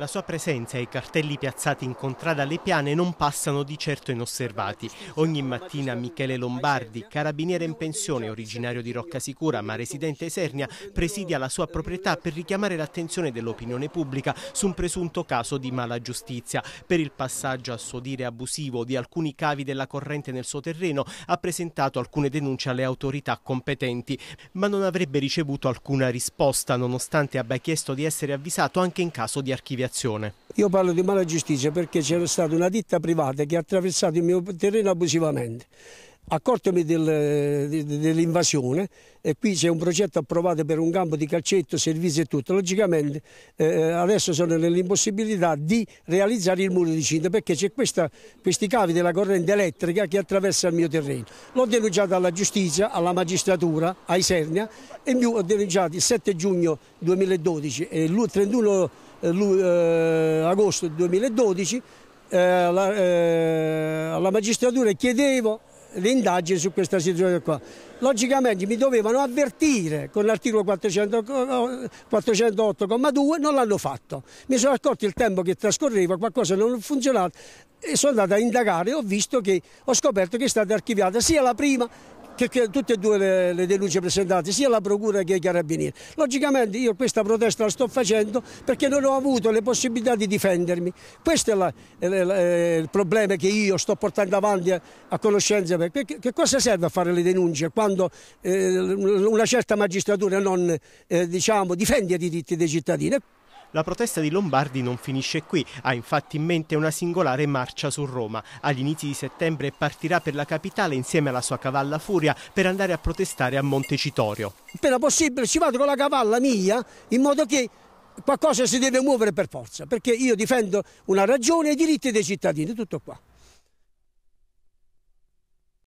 La sua presenza e i cartelli piazzati in contrada alle piane non passano di certo inosservati. Ogni mattina Michele Lombardi, carabiniere in pensione, originario di Roccasicura ma residente Esernia, presidia la sua proprietà per richiamare l'attenzione dell'opinione pubblica su un presunto caso di mala giustizia. Per il passaggio a suo dire abusivo di alcuni cavi della corrente nel suo terreno ha presentato alcune denunce alle autorità competenti, ma non avrebbe ricevuto alcuna risposta nonostante abbia chiesto di essere avvisato anche in caso di archiviazione direzione. Io parlo di mala giustizia perché c'era stata una ditta privata che ha attraversato il mio terreno abusivamente accortomi del, dell'invasione e qui c'è un progetto approvato per un campo di calcetto, servizi e tutto. Logicamente eh, eh adesso sono nell'impossibilità di realizzare il muro di cinta perché c'è questi cavi della corrente elettrica che attraversa il mio terreno. L'ho denunciato alla giustizia, alla magistratura, ai Sernia e mi ho denunciato il 7 giugno 2012 e il 31 eh, eh, agosto 2012 alla, eh, eh, alla magistratura e chiedevo le indagini su questa situazione qua. Logicamente mi dovevano avvertire con l'articolo 408,2, non l'hanno fatto. Mi sono accorto il tempo che trascorreva, qualcosa non funzionava e sono andato a indagare ho visto che ho scoperto che è stata archiviata sia la prima che, che tutte e due le, le denunce presentate, sia la Procura che i Carabinieri. Logicamente io questa protesta la sto facendo perché non ho avuto le possibilità di difendermi. Questo è, la, è, la, è il problema che io sto portando avanti a, a conoscenza. Perché, che, che, cosa serve a fare le denunce quando eh, una certa magistratura non eh, diciamo, difende i diritti dei cittadini? La protesta di Lombardi non finisce qui, ha infatti in mente una singolare marcia su Roma. Agli inizi di settembre partirà per la capitale insieme alla sua cavalla Furia per andare a protestare a Montecitorio. Appena possibile ci vado con la cavalla mia in modo che qualcosa si deve muovere per forza, perché io difendo una ragione e i diritti dei cittadini, tutto qua.